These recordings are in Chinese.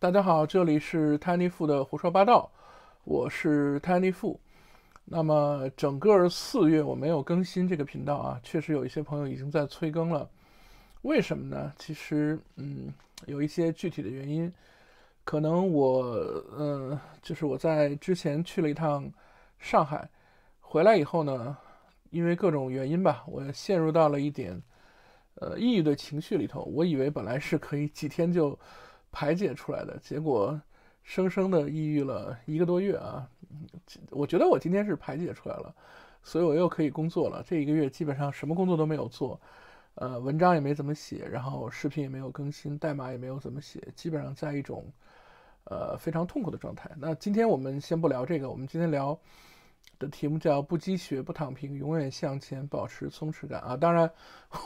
大家好，这里是 Tiny f 的胡说八道，我是 Tiny f 那么整个四月我没有更新这个频道啊，确实有一些朋友已经在催更了。为什么呢？其实，嗯，有一些具体的原因。可能我，嗯，就是我在之前去了一趟上海，回来以后呢，因为各种原因吧，我陷入到了一点，呃，抑郁的情绪里头。我以为本来是可以几天就。排解出来的结果，生生的抑郁了一个多月啊。我觉得我今天是排解出来了，所以我又可以工作了。这一个月基本上什么工作都没有做，呃，文章也没怎么写，然后视频也没有更新，代码也没有怎么写，基本上在一种，呃，非常痛苦的状态。那今天我们先不聊这个，我们今天聊。的题目叫“不积雪不躺平，永远向前，保持松弛感”啊！当然，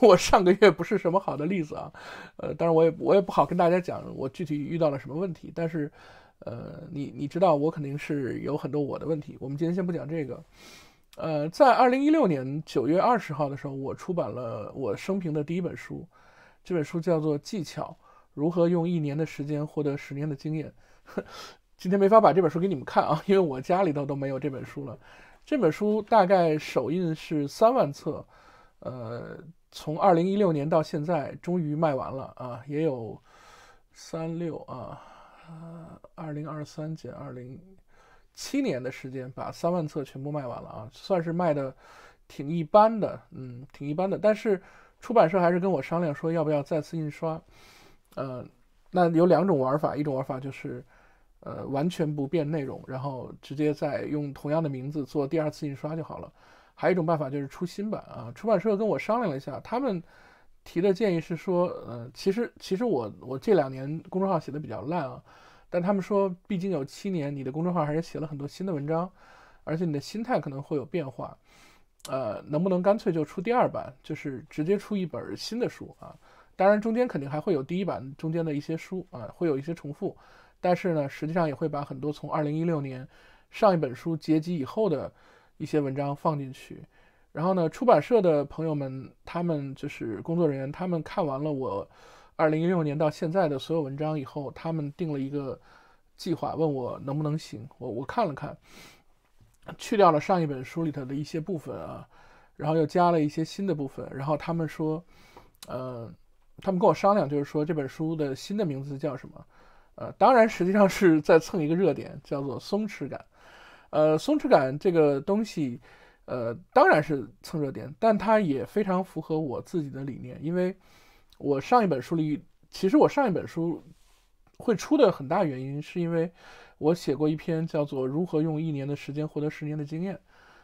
我上个月不是什么好的例子啊。呃，当然我也我也不好跟大家讲我具体遇到了什么问题，但是，呃，你你知道我肯定是有很多我的问题。我们今天先不讲这个。呃，在二零一六年九月二十号的时候，我出版了我生平的第一本书，这本书叫做《技巧：如何用一年的时间获得十年的经验》。今天没法把这本书给你们看啊，因为我家里头都没有这本书了。这本书大概首印是三万册，呃，从二零一六年到现在，终于卖完了啊，也有三六啊，二零二三减二零七年的时间，把三万册全部卖完了啊，算是卖的挺一般的，嗯，挺一般的。但是出版社还是跟我商量说，要不要再次印刷？呃，那有两种玩法，一种玩法就是。呃，完全不变内容，然后直接再用同样的名字做第二次印刷就好了。还有一种办法就是出新版啊。出版社跟我商量了一下，他们提的建议是说，呃，其实其实我我这两年公众号写的比较烂啊，但他们说，毕竟有七年，你的公众号还是写了很多新的文章，而且你的心态可能会有变化。呃，能不能干脆就出第二版，就是直接出一本新的书啊？当然，中间肯定还会有第一版中间的一些书啊，会有一些重复。但是呢，实际上也会把很多从二零一六年上一本书结集以后的一些文章放进去。然后呢，出版社的朋友们，他们就是工作人员，他们看完了我二零一六年到现在的所有文章以后，他们定了一个计划，问我能不能行。我我看了看，去掉了上一本书里头的一些部分啊，然后又加了一些新的部分。然后他们说，呃，他们跟我商量，就是说这本书的新的名字叫什么？呃，当然，实际上是在蹭一个热点，叫做松弛感。呃，松弛感这个东西，呃，当然是蹭热点，但它也非常符合我自己的理念，因为，我上一本书里，其实我上一本书会出的很大原因，是因为我写过一篇叫做《如何用一年的时间获得十年的经验》。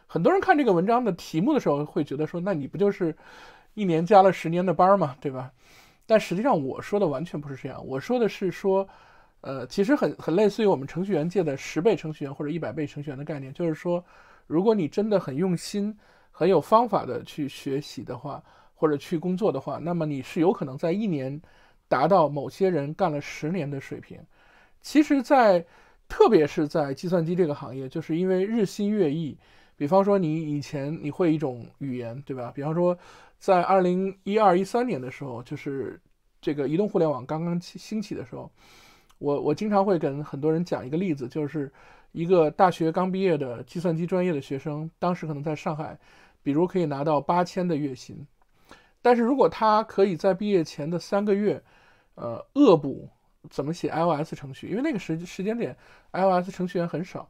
很多人看这个文章的题目的时候，会觉得说，那你不就是一年加了十年的班嘛，对吧？但实际上我说的完全不是这样，我说的是说。呃，其实很很类似于我们程序员界的十倍程序员或者一百倍程序员的概念，就是说，如果你真的很用心、很有方法的去学习的话，或者去工作的话，那么你是有可能在一年达到某些人干了十年的水平。其实，在特别是在计算机这个行业，就是因为日新月异。比方说，你以前你会一种语言，对吧？比方说，在二零一二、一三年的时候，就是这个移动互联网刚刚兴兴起的时候。我我经常会跟很多人讲一个例子，就是一个大学刚毕业的计算机专业的学生，当时可能在上海，比如可以拿到八千的月薪，但是如果他可以在毕业前的三个月，呃，恶补怎么写 iOS 程序，因为那个时时间点 iOS 程序员很少，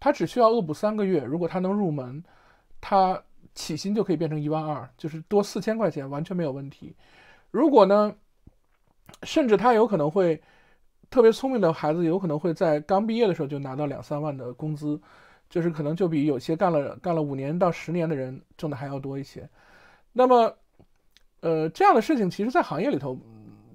他只需要恶补三个月，如果他能入门，他起薪就可以变成一万二，就是多四千块钱，完全没有问题。如果呢，甚至他有可能会。特别聪明的孩子有可能会在刚毕业的时候就拿到两三万的工资，就是可能就比有些干了干了五年到十年的人挣的还要多一些。那么，呃，这样的事情其实在行业里头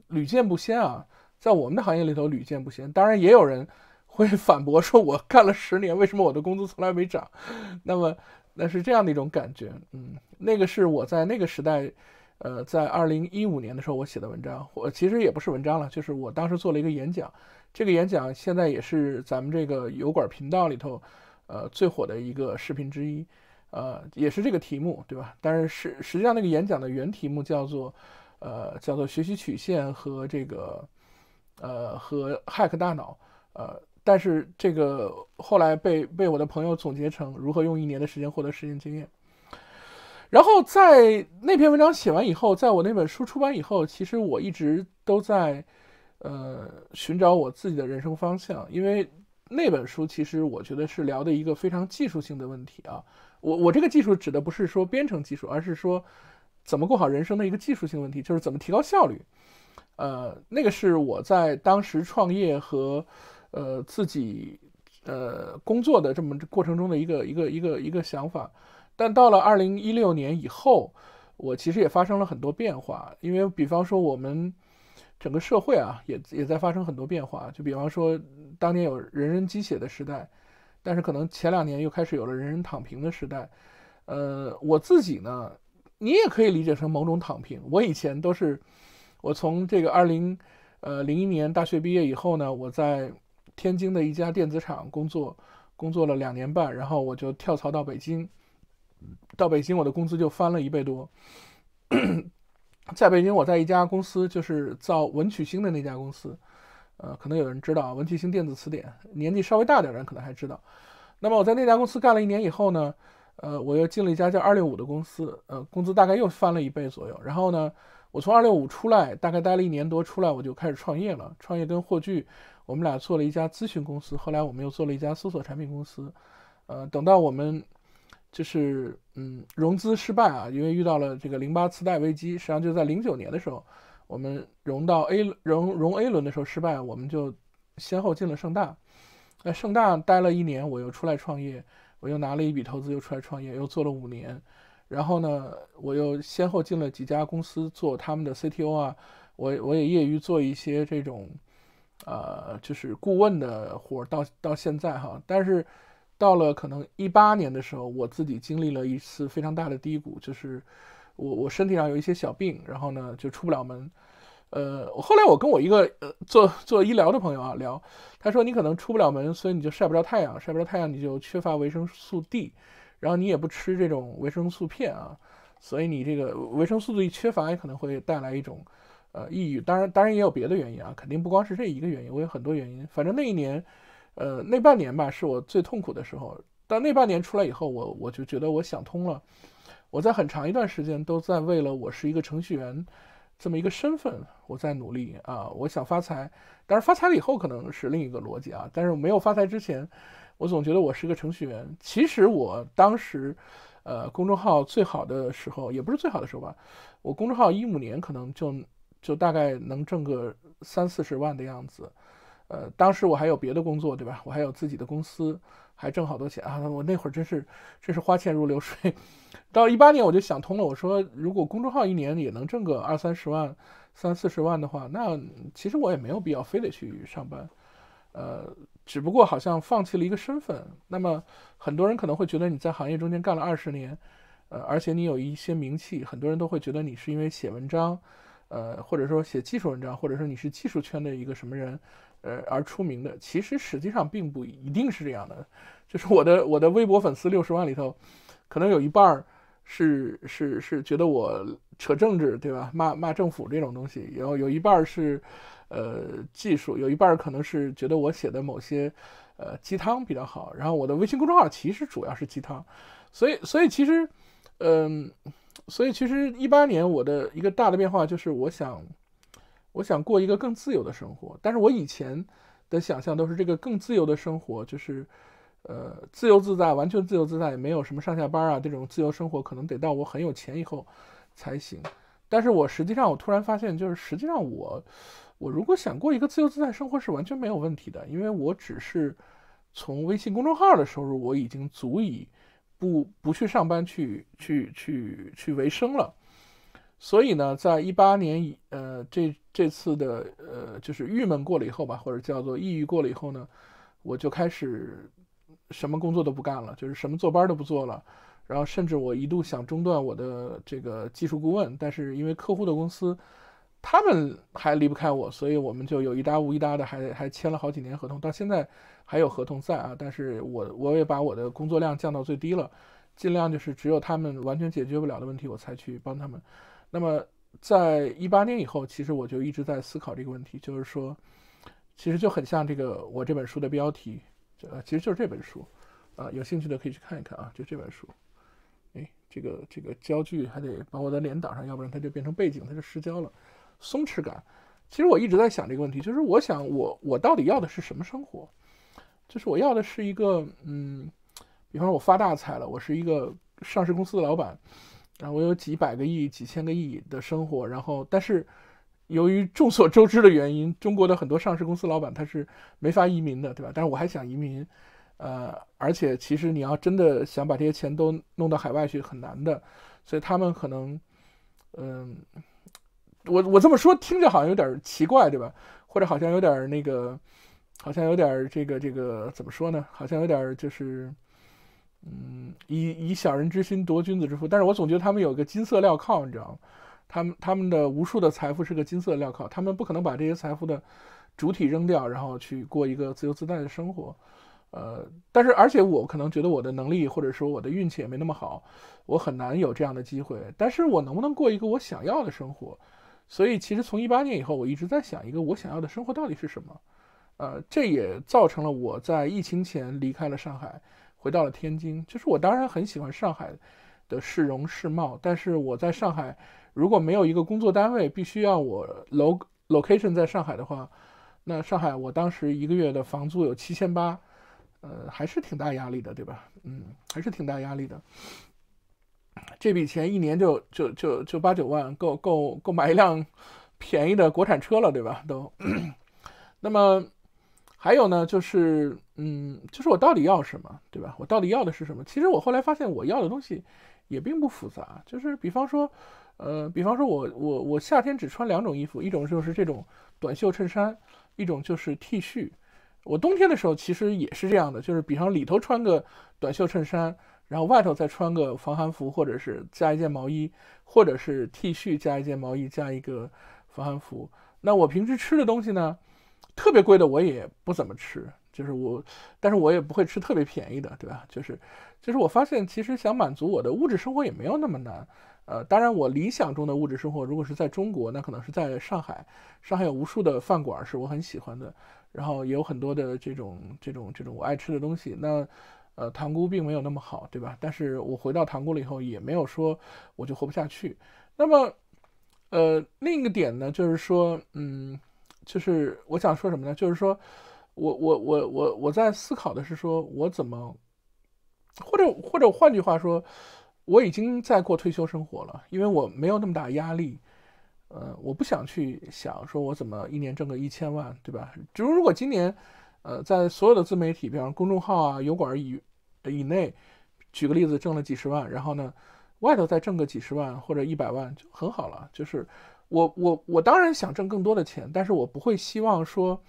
屡见不鲜啊，在我们的行业里头屡见不鲜。当然，也有人会 反驳说，我干了十年，为什么我的工资从来没涨？那么，那是这样的一种感觉，嗯，那个是我在那个时代。呃，在二零一五年的时候，我写的文章，我其实也不是文章了，就是我当时做了一个演讲，这个演讲现在也是咱们这个油管频道里头，呃，最火的一个视频之一，呃，也是这个题目，对吧？但是实实际上那个演讲的原题目叫做，呃，叫做学习曲线和这个，呃，和 hack 大脑，呃，但是这个后来被被我的朋友总结成如何用一年的时间获得实践经验。然后在那篇文章写完以后，在我那本书出版以后，其实我一直都在，呃，寻找我自己的人生方向。因为那本书其实我觉得是聊的一个非常技术性的问题啊。我我这个技术指的不是说编程技术，而是说怎么过好人生的一个技术性问题，就是怎么提高效率。呃，那个是我在当时创业和呃自己呃工作的这么过程中的一个一个一个一个想法。但到了二零一六年以后，我其实也发生了很多变化，因为比方说我们整个社会啊，也也在发生很多变化。就比方说当年有人人鸡血的时代，但是可能前两年又开始有了人人躺平的时代。呃，我自己呢，你也可以理解成某种躺平。我以前都是，我从这个二零呃零一年大学毕业以后呢，我在天津的一家电子厂工作，工作了两年半，然后我就跳槽到北京。到北京，我的工资就翻了一倍多。在北京，我在一家公司，就是造文曲星的那家公司，呃，可能有人知道文曲星电子词典，年纪稍微大点人可能还知道。那么我在那家公司干了一年以后呢，呃，我又进了一家叫二六五的公司，呃，工资大概又翻了一倍左右。然后呢，我从二六五出来，大概待了一年多，出来我就开始创业了。创业跟霍炬，我们俩做了一家咨询公司，后来我们又做了一家搜索产品公司，呃，等到我们。就是嗯，融资失败啊，因为遇到了这个零八次贷危机。实际上就在零九年的时候，我们融到 A 融融 A 轮的时候失败，我们就先后进了盛大，在盛大待了一年，我又出来创业，我又拿了一笔投资，又出来创业，又做了五年。然后呢，我又先后进了几家公司做他们的 CTO 啊，我我也业余做一些这种，呃，就是顾问的活儿，到到现在哈，但是。到了可能一八年的时候，我自己经历了一次非常大的低谷，就是我我身体上有一些小病，然后呢就出不了门。呃，后来我跟我一个呃做做医疗的朋友啊聊，他说你可能出不了门，所以你就晒不着太阳，晒不着太阳你就缺乏维生素 D，然后你也不吃这种维生素片啊，所以你这个维生素 D 缺乏也可能会带来一种呃抑郁。当然，当然也有别的原因啊，肯定不光是这一个原因，我有很多原因。反正那一年。呃，那半年吧，是我最痛苦的时候。但那半年出来以后，我我就觉得我想通了。我在很长一段时间都在为了我是一个程序员这么一个身份，我在努力啊。我想发财，但是发财了以后可能是另一个逻辑啊。但是我没有发财之前，我总觉得我是一个程序员。其实我当时，呃，公众号最好的时候也不是最好的时候吧。我公众号一五年可能就就大概能挣个三四十万的样子。呃，当时我还有别的工作，对吧？我还有自己的公司，还挣好多钱啊！我那会儿真是，真是花钱如流水。到一八年我就想通了，我说如果公众号一年也能挣个二三十万、三四十万的话，那其实我也没有必要非得去上班。呃，只不过好像放弃了一个身份。那么很多人可能会觉得你在行业中间干了二十年，呃，而且你有一些名气，很多人都会觉得你是因为写文章，呃，或者说写技术文章，或者说你是技术圈的一个什么人。呃，而出名的，其实实际上并不一定是这样的。就是我的我的微博粉丝六十万里头，可能有一半是是是觉得我扯政治，对吧？骂骂政府这种东西，然后有一半是呃技术，有一半可能是觉得我写的某些呃鸡汤比较好。然后我的微信公众号其实主要是鸡汤，所以所以其实嗯，所以其实一八年我的一个大的变化就是我想。我想过一个更自由的生活，但是我以前的想象都是这个更自由的生活就是，呃，自由自在，完全自由自在，也没有什么上下班啊这种自由生活，可能得到我很有钱以后才行。但是我实际上，我突然发现，就是实际上我，我如果想过一个自由自在生活是完全没有问题的，因为我只是从微信公众号的收入，我已经足以不不去上班去去去去维生了。所以呢，在一八年以呃这。这次的呃，就是郁闷过了以后吧，或者叫做抑郁过了以后呢，我就开始什么工作都不干了，就是什么坐班都不做了，然后甚至我一度想中断我的这个技术顾问，但是因为客户的公司他们还离不开我，所以我们就有一搭无一搭的，还还签了好几年合同，到现在还有合同在啊。但是我我也把我的工作量降到最低了，尽量就是只有他们完全解决不了的问题，我才去帮他们。那么。在一八年以后，其实我就一直在思考这个问题，就是说，其实就很像这个我这本书的标题，呃，其实就是这本书，啊，有兴趣的可以去看一看啊，就这本书。哎，这个这个焦距还得把我的脸挡上，要不然它就变成背景，它就失焦了。松弛感，其实我一直在想这个问题，就是我想我我到底要的是什么生活？就是我要的是一个，嗯，比方说我发大财了，我是一个上市公司的老板。我有几百个亿、几千个亿的生活，然后但是由于众所周知的原因，中国的很多上市公司老板他是没法移民的，对吧？但是我还想移民，呃，而且其实你要真的想把这些钱都弄到海外去很难的，所以他们可能，嗯，我我这么说听着好像有点奇怪，对吧？或者好像有点那个，好像有点这个这个怎么说呢？好像有点就是。嗯，以以小人之心夺君子之腹，但是我总觉得他们有个金色镣铐，你知道吗？他们他们的无数的财富是个金色镣铐，他们不可能把这些财富的主体扔掉，然后去过一个自由自在的生活。呃，但是而且我可能觉得我的能力或者说我的运气也没那么好，我很难有这样的机会。但是我能不能过一个我想要的生活？所以其实从一八年以后，我一直在想一个我想要的生活到底是什么。呃，这也造成了我在疫情前离开了上海。回到了天津，就是我当然很喜欢上海的市容市貌，但是我在上海如果没有一个工作单位，必须要我 lo location 在上海的话，那上海我当时一个月的房租有七千八，呃，还是挺大压力的，对吧？嗯，还是挺大压力的。这笔钱一年就就就就八九万，够够够买一辆便宜的国产车了，对吧？都，那么。还有呢，就是，嗯，就是我到底要什么，对吧？我到底要的是什么？其实我后来发现，我要的东西也并不复杂，就是比方说，呃，比方说我我我夏天只穿两种衣服，一种就是这种短袖衬衫，一种就是 T 恤。我冬天的时候其实也是这样的，就是比方里头穿个短袖衬衫，然后外头再穿个防寒服，或者是加一件毛衣，或者是 T 恤加一件毛衣加一个防寒服。那我平时吃的东西呢？特别贵的我也不怎么吃，就是我，但是我也不会吃特别便宜的，对吧？就是，就是我发现其实想满足我的物质生活也没有那么难，呃，当然我理想中的物质生活如果是在中国，那可能是在上海，上海有无数的饭馆是我很喜欢的，然后有很多的这种这种这种我爱吃的东西。那，呃，塘沽并没有那么好，对吧？但是我回到塘沽了以后也没有说我就活不下去。那么，呃，另一个点呢，就是说，嗯。就是我想说什么呢？就是说，我我我我我在思考的是说，我怎么，或者或者换句话说，我已经在过退休生活了，因为我没有那么大压力。呃，我不想去想说我怎么一年挣个一千万，对吧？就是如果今年，呃，在所有的自媒体，比方公众号啊、油管以以内，举个例子，挣了几十万，然后呢，外头再挣个几十万或者一百万就很好了，就是。我我我当然想挣更多的钱，但是我不会希望说，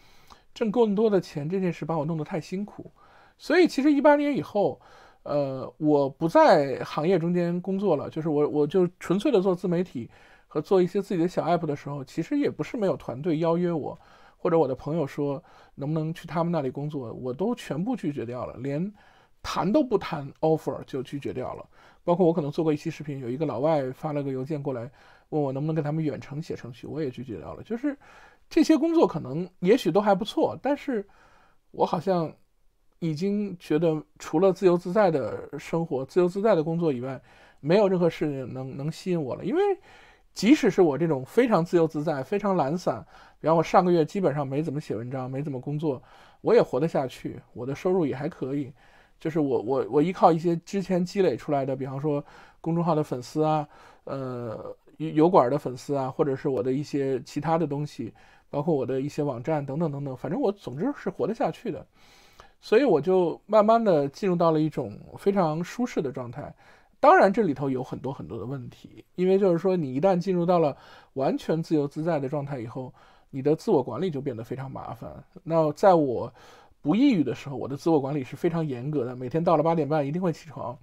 挣更多的钱这件事把我弄得太辛苦。所以其实一八年以后，呃，我不在行业中间工作了，就是我我就纯粹的做自媒体和做一些自己的小 app 的时候，其实也不是没有团队邀约我，或者我的朋友说能不能去他们那里工作，我都全部拒绝掉了，连。谈都不谈 offer 就拒绝掉了，包括我可能做过一期视频，有一个老外发了个邮件过来问我能不能给他们远程写程序，我也拒绝掉了。就是这些工作可能也许都还不错，但是我好像已经觉得除了自由自在的生活、自由自在的工作以外，没有任何事情能能吸引我了。因为即使是我这种非常自由自在、非常懒散，然后我上个月基本上没怎么写文章、没怎么工作，我也活得下去，我的收入也还可以。就是我我我依靠一些之前积累出来的，比方说公众号的粉丝啊，呃，油管的粉丝啊，或者是我的一些其他的东西，包括我的一些网站等等等等，反正我总之是活得下去的。所以我就慢慢的进入到了一种非常舒适的状态。当然这里头有很多很多的问题，因为就是说你一旦进入到了完全自由自在的状态以后，你的自我管理就变得非常麻烦。那在我。不抑郁的时候，我的自我管理是非常严格的。每天到了八点半一定会起床，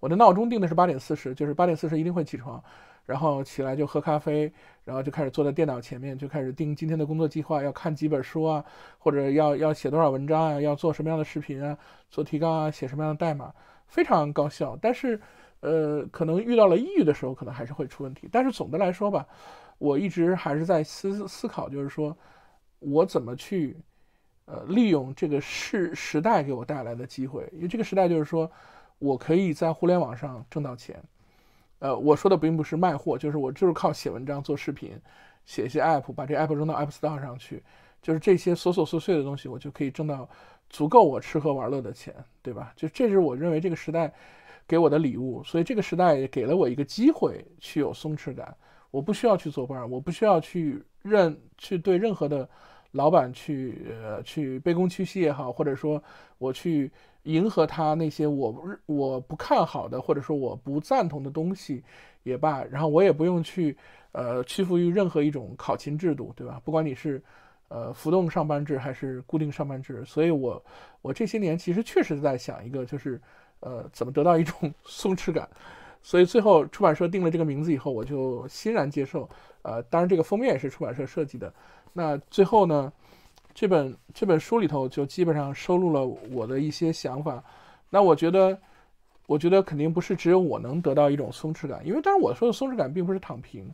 我的闹钟定的是八点四十，就是八点四十一定会起床，然后起来就喝咖啡，然后就开始坐在电脑前面，就开始定今天的工作计划，要看几本书啊，或者要要写多少文章啊，要做什么样的视频啊，做提纲啊，写什么样的代码，非常高效。但是，呃，可能遇到了抑郁的时候，可能还是会出问题。但是总的来说吧，我一直还是在思思考，就是说我怎么去。呃，利用这个是时代给我带来的机会，因为这个时代就是说，我可以在互联网上挣到钱。呃，我说的并不是卖货，就是我就是靠写文章、做视频、写一些 app，把这 app 扔到 app store 上去，就是这些琐琐碎碎的东西，我就可以挣到足够我吃喝玩乐的钱，对吧？就这是我认为这个时代给我的礼物，所以这个时代也给了我一个机会去有松弛感。我不需要去做官，我不需要去任去对任何的。老板去呃去卑躬屈膝也好，或者说我去迎合他那些我我不看好的，或者说我不赞同的东西也罢，然后我也不用去呃屈服于任何一种考勤制度，对吧？不管你是呃浮动上班制还是固定上班制，所以我我这些年其实确实在想一个，就是呃怎么得到一种松弛感。所以最后出版社定了这个名字以后，我就欣然接受。呃，当然这个封面也是出版社设计的。那最后呢，这本这本书里头就基本上收录了我的一些想法。那我觉得，我觉得肯定不是只有我能得到一种松弛感，因为当然我说的松弛感并不是躺平，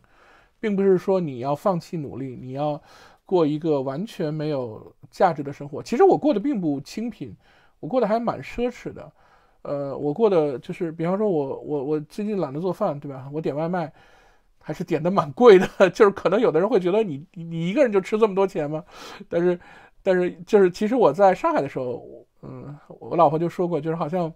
并不是说你要放弃努力，你要过一个完全没有价值的生活。其实我过得并不清贫，我过得还蛮奢侈的。呃，我过得就是，比方说我我我最近懒得做饭，对吧？我点外卖。还是点的蛮贵的，就是可能有的人会觉得你你一个人就吃这么多钱吗？但是，但是就是其实我在上海的时候，嗯，我老婆就说过，就是好像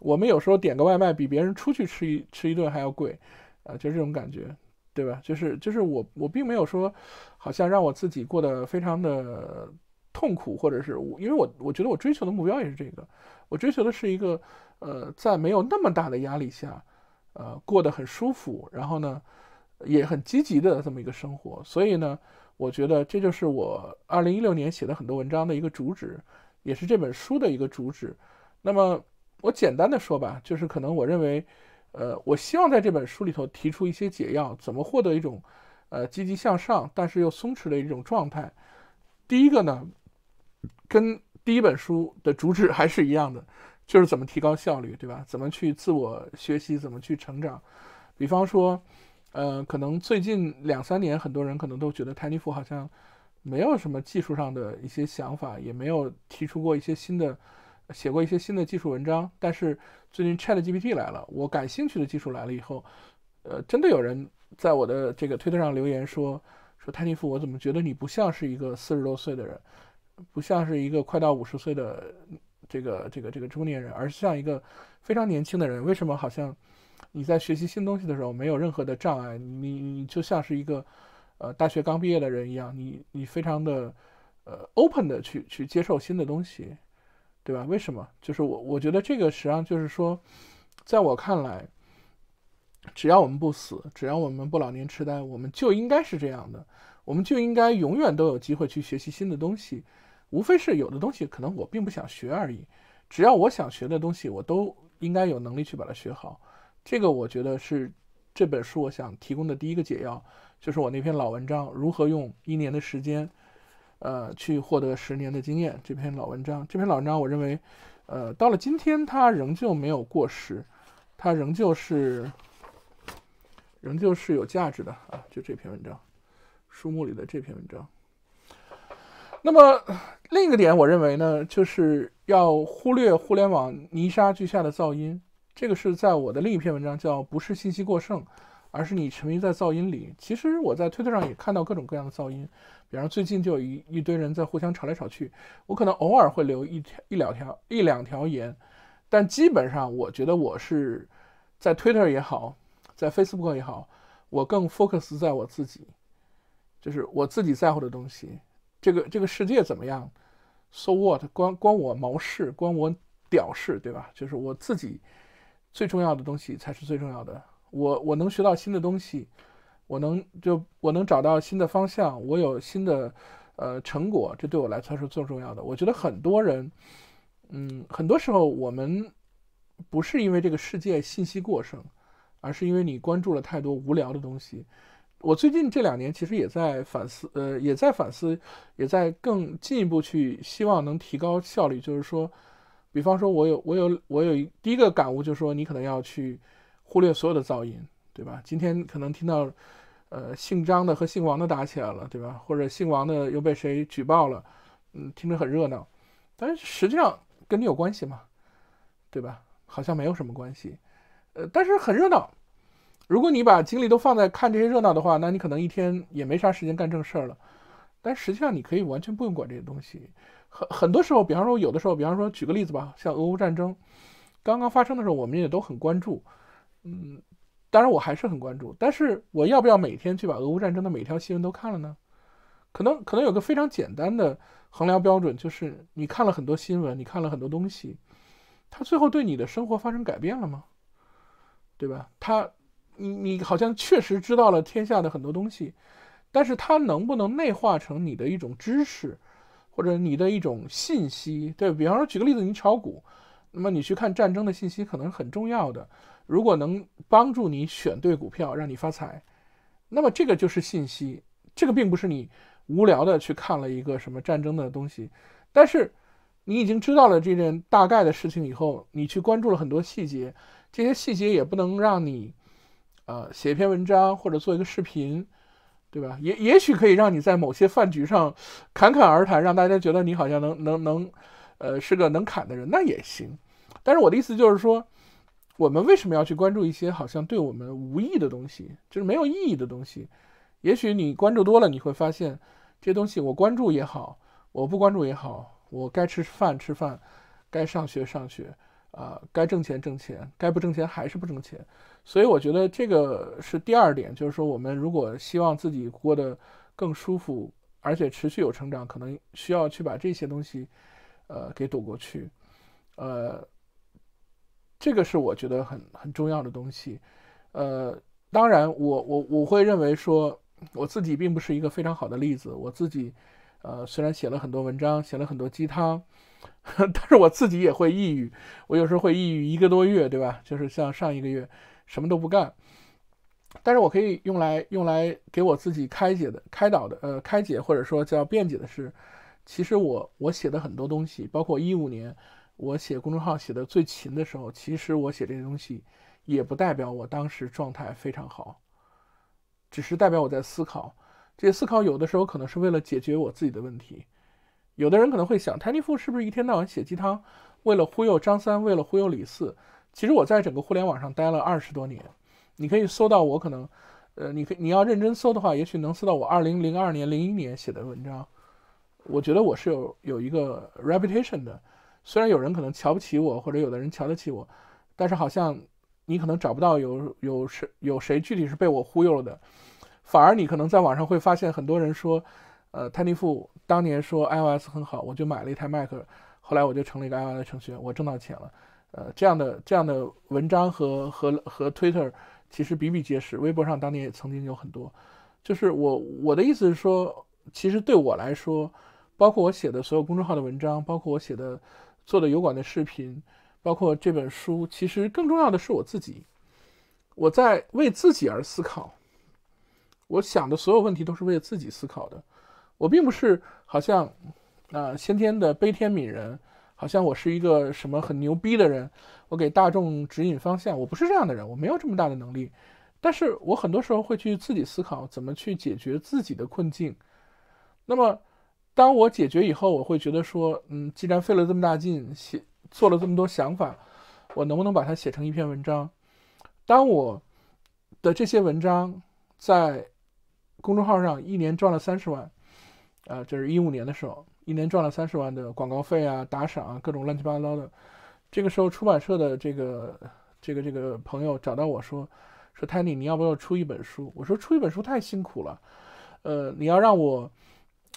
我们有时候点个外卖比别人出去吃一吃一顿还要贵，啊，就是这种感觉，对吧？就是就是我我并没有说，好像让我自己过得非常的痛苦，或者是因为我我觉得我追求的目标也是这个，我追求的是一个呃，在没有那么大的压力下。呃，过得很舒服，然后呢，也很积极的这么一个生活，所以呢，我觉得这就是我二零一六年写的很多文章的一个主旨，也是这本书的一个主旨。那么我简单的说吧，就是可能我认为，呃，我希望在这本书里头提出一些解药，怎么获得一种，呃，积极向上但是又松弛的一种状态。第一个呢，跟第一本书的主旨还是一样的。就是怎么提高效率，对吧？怎么去自我学习，怎么去成长？比方说，呃，可能最近两三年，很多人可能都觉得 t a n y i p 好像没有什么技术上的一些想法，也没有提出过一些新的、写过一些新的技术文章。但是最近 ChatGPT 来了，我感兴趣的技术来了以后，呃，真的有人在我的这个推特上留言说说 t a n y i p 我怎么觉得你不像是一个四十多岁的人，不像是一个快到五十岁的。这个这个这个中年人，而像一个非常年轻的人，为什么好像你在学习新东西的时候没有任何的障碍？你你就像是一个呃大学刚毕业的人一样，你你非常的呃 open 的去去接受新的东西，对吧？为什么？就是我我觉得这个实际上就是说，在我看来，只要我们不死，只要我们不老年痴呆，我们就应该是这样的，我们就应该永远都有机会去学习新的东西。无非是有的东西可能我并不想学而已，只要我想学的东西，我都应该有能力去把它学好。这个我觉得是这本书我想提供的第一个解药，就是我那篇老文章《如何用一年的时间，呃，去获得十年的经验》这篇老文章。这篇老文章我认为，呃，到了今天它仍旧没有过时，它仍旧是，仍旧是有价值的啊！就这篇文章，书目里的这篇文章。那么另一个点，我认为呢，就是要忽略互联网泥沙俱下的噪音。这个是在我的另一篇文章叫《不是信息过剩，而是你沉迷在噪音里》。其实我在推特上也看到各种各样的噪音，比方最近就有一一堆人在互相吵来吵去。我可能偶尔会留一条一两条一两条言，但基本上我觉得我是在推特也好，在 Facebook 也好，我更 focus 在我自己，就是我自己在乎的东西。这个这个世界怎么样？So what？关关我毛事？关我屌事？对吧？就是我自己最重要的东西才是最重要的。我我能学到新的东西，我能就我能找到新的方向，我有新的呃成果，这对我来说是最重要的。我觉得很多人，嗯，很多时候我们不是因为这个世界信息过剩，而是因为你关注了太多无聊的东西。我最近这两年其实也在反思，呃，也在反思，也在更进一步去希望能提高效率。就是说，比方说，我有我有我有第一个感悟，就是说，你可能要去忽略所有的噪音，对吧？今天可能听到，呃，姓张的和姓王的打起来了，对吧？或者姓王的又被谁举报了，嗯，听着很热闹，但是实际上跟你有关系吗？对吧？好像没有什么关系，呃，但是很热闹。如果你把精力都放在看这些热闹的话，那你可能一天也没啥时间干正事儿了。但实际上，你可以完全不用管这些东西。很很多时候，比方说有的时候，比方说举个例子吧，像俄乌战争刚刚发生的时候，我们也都很关注。嗯，当然我还是很关注。但是我要不要每天去把俄乌战争的每条新闻都看了呢？可能可能有个非常简单的衡量标准，就是你看了很多新闻，你看了很多东西，它最后对你的生活发生改变了吗？对吧？它。你你好像确实知道了天下的很多东西，但是它能不能内化成你的一种知识，或者你的一种信息？对比方说，举个例子，你炒股，那么你去看战争的信息可能很重要的。如果能帮助你选对股票，让你发财，那么这个就是信息，这个并不是你无聊的去看了一个什么战争的东西。但是你已经知道了这件大概的事情以后，你去关注了很多细节，这些细节也不能让你。呃，写一篇文章或者做一个视频，对吧？也也许可以让你在某些饭局上侃侃而谈，让大家觉得你好像能能能，呃，是个能侃的人，那也行。但是我的意思就是说，我们为什么要去关注一些好像对我们无益的东西，就是没有意义的东西？也许你关注多了，你会发现这些东西，我关注也好，我不关注也好，我该吃饭吃饭，该上学上学，啊，该挣钱挣钱，该不挣钱还是不挣钱。所以我觉得这个是第二点，就是说我们如果希望自己过得更舒服，而且持续有成长，可能需要去把这些东西，呃，给躲过去，呃，这个是我觉得很很重要的东西，呃，当然我我我会认为说我自己并不是一个非常好的例子，我自己，呃，虽然写了很多文章，写了很多鸡汤，但是我自己也会抑郁，我有时候会抑郁一个多月，对吧？就是像上一个月。什么都不干，但是我可以用来用来给我自己开解的、开导的，呃，开解或者说叫辩解的是，其实我我写的很多东西，包括一五年我写公众号写的最勤的时候，其实我写这些东西也不代表我当时状态非常好，只是代表我在思考。这些思考有的时候可能是为了解决我自己的问题，有的人可能会想 t i f f 是不是一天到晚写鸡汤，为了忽悠张三，为了忽悠李四。其实我在整个互联网上待了二十多年，你可以搜到我可能，呃，你可以你要认真搜的话，也许能搜到我二零零二年零一年写的文章。我觉得我是有有一个 reputation 的，虽然有人可能瞧不起我，或者有的人瞧得起我，但是好像你可能找不到有有谁有谁具体是被我忽悠了的，反而你可能在网上会发现很多人说，呃，泰尼富当年说 iOS 很好，我就买了一台 Mac，后来我就成了一个 iOS 程序员，我挣到钱了。呃，这样的这样的文章和和和 Twitter 其实比比皆是，微博上当年也曾经有很多。就是我我的意思是说，其实对我来说，包括我写的所有公众号的文章，包括我写的做的油管的视频，包括这本书，其实更重要的是我自己。我在为自己而思考，我想的所有问题都是为了自己思考的。我并不是好像啊，先天的悲天悯人。好像我是一个什么很牛逼的人，我给大众指引方向。我不是这样的人，我没有这么大的能力。但是我很多时候会去自己思考怎么去解决自己的困境。那么，当我解决以后，我会觉得说，嗯，既然费了这么大劲写，做了这么多想法，我能不能把它写成一篇文章？当我的这些文章在公众号上一年赚了三十万，啊，这是一五年的时候。一年赚了三十万的广告费啊，打赏啊，各种乱七八糟的。这个时候，出版社的这个这个这个朋友找到我说：“说 t a n y 你要不要出一本书？”我说：“出一本书太辛苦了，呃，你要让我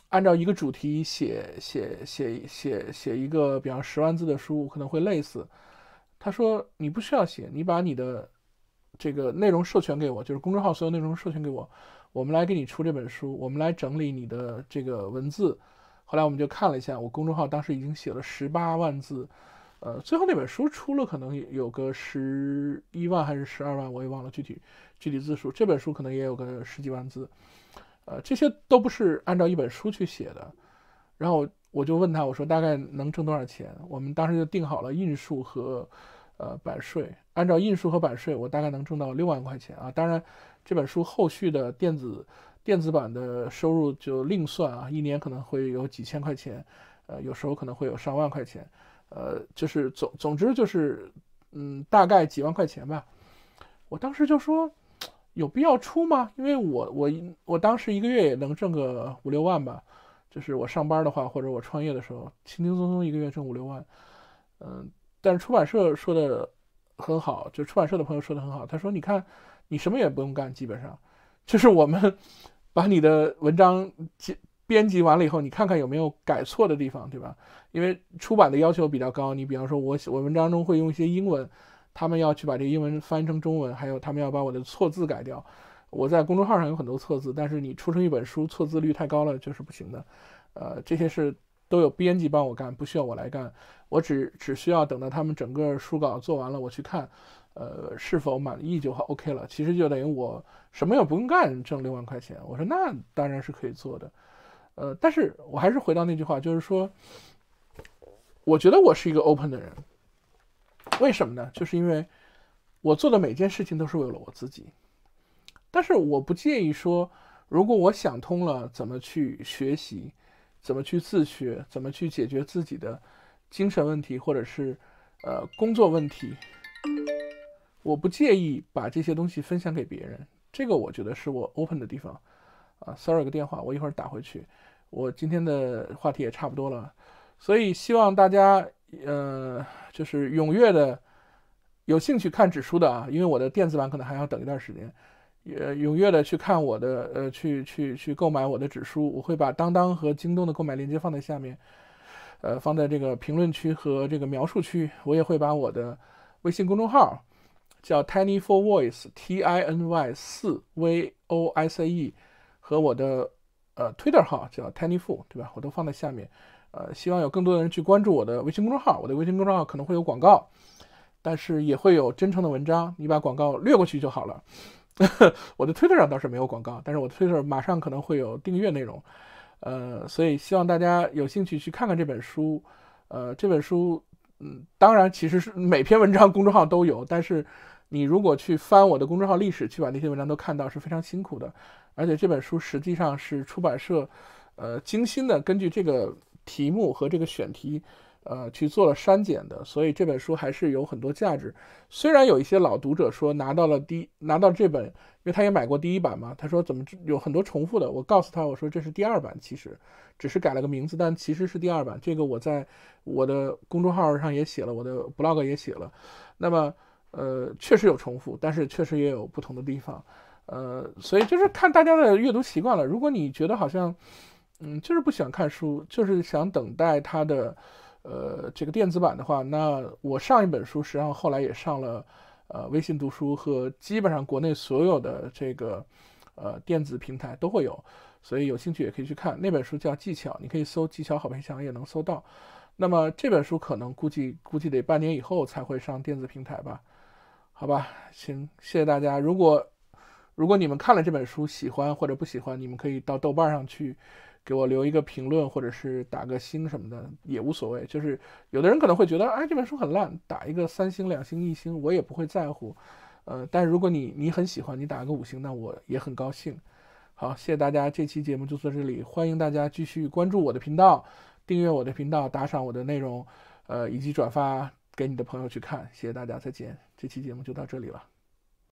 按照一个主题写写写写写一个，比方十万字的书，我可能会累死。”他说：“你不需要写，你把你的这个内容授权给我，就是公众号所有内容授权给我，我们来给你出这本书，我们来整理你的这个文字。”后来我们就看了一下，我公众号当时已经写了十八万字，呃，最后那本书出了，可能有个十一万还是十二万，我也忘了具体具体字数。这本书可能也有个十几万字，呃，这些都不是按照一本书去写的。然后我就问他，我说大概能挣多少钱？我们当时就定好了印数和呃版税，按照印数和版税，我大概能挣到六万块钱啊。当然这本书后续的电子。电子版的收入就另算啊，一年可能会有几千块钱，呃，有时候可能会有上万块钱，呃，就是总总之就是，嗯，大概几万块钱吧。我当时就说，有必要出吗？因为我我我当时一个月也能挣个五六万吧，就是我上班的话，或者我创业的时候，轻轻松松一个月挣五六万。嗯，但是出版社说的很好，就出版社的朋友说的很好，他说你看，你什么也不用干，基本上。就是我们 把你的文章编辑完了以后，你看看有没有改错的地方，对吧？因为出版的要求比较高。你比方说，我我文章中会用一些英文，他们要去把这个英文翻译成中文，还有他们要把我的错字改掉。我在公众号上有很多错字，但是你出成一本书，错字率太高了就是不行的。呃，这些事都有编辑帮我干，不需要我来干。我只只需要等到他们整个书稿做完了，我去看。呃，是否满意就好，OK 了。其实就等于我什么也不用干，挣六万块钱。我说那当然是可以做的。呃，但是我还是回到那句话，就是说，我觉得我是一个 open 的人。为什么呢？就是因为我做的每件事情都是为了我自己。但是我不介意说，如果我想通了，怎么去学习，怎么去自学，怎么去解决自己的精神问题或者是呃工作问题。我不介意把这些东西分享给别人，这个我觉得是我 open 的地方，啊，sorry 个电话，我一会儿打回去。我今天的话题也差不多了，所以希望大家，呃，就是踊跃的，有兴趣看指数的啊，因为我的电子版可能还要等一段时间，也踊跃的去看我的，呃，去去去购买我的指数，我会把当当和京东的购买链接放在下面，呃，放在这个评论区和这个描述区。我也会把我的微信公众号。叫 Tiny Four Voice，T I N Y 四 V O I C E，和我的呃 Twitter 号叫 Tiny Four，对吧？我都放在下面。呃，希望有更多的人去关注我的微信公众号。我的微信公众号可能会有广告，但是也会有真诚的文章。你把广告略过去就好了。我的 Twitter 上倒是没有广告，但是我的 Twitter 马上可能会有订阅内容。呃，所以希望大家有兴趣去看看这本书。呃，这本书。嗯，当然，其实是每篇文章公众号都有，但是你如果去翻我的公众号历史，去把那些文章都看到是非常辛苦的。而且这本书实际上是出版社，呃，精心的根据这个题目和这个选题。呃，去做了删减的，所以这本书还是有很多价值。虽然有一些老读者说拿到了第拿到这本，因为他也买过第一版嘛，他说怎么有很多重复的？我告诉他，我说这是第二版，其实只是改了个名字，但其实是第二版。这个我在我的公众号上也写了，我的 blog 也写了。那么，呃，确实有重复，但是确实也有不同的地方。呃，所以就是看大家的阅读习惯了。如果你觉得好像，嗯，就是不喜欢看书，就是想等待它的。呃，这个电子版的话，那我上一本书实际上后来也上了，呃，微信读书和基本上国内所有的这个呃电子平台都会有，所以有兴趣也可以去看。那本书叫《技巧》，你可以搜“技巧好分享”也能搜到。那么这本书可能估计估计得半年以后才会上电子平台吧？好吧，行，谢谢大家。如果如果你们看了这本书喜欢或者不喜欢，你们可以到豆瓣上去。给我留一个评论，或者是打个星什么的也无所谓。就是有的人可能会觉得，哎，这本书很烂，打一个三星、两星、一星，我也不会在乎。呃，但如果你你很喜欢，你打个五星，那我也很高兴。好，谢谢大家，这期节目就到这里，欢迎大家继续关注我的频道，订阅我的频道，打赏我的内容，呃，以及转发给你的朋友去看。谢谢大家，再见，这期节目就到这里了。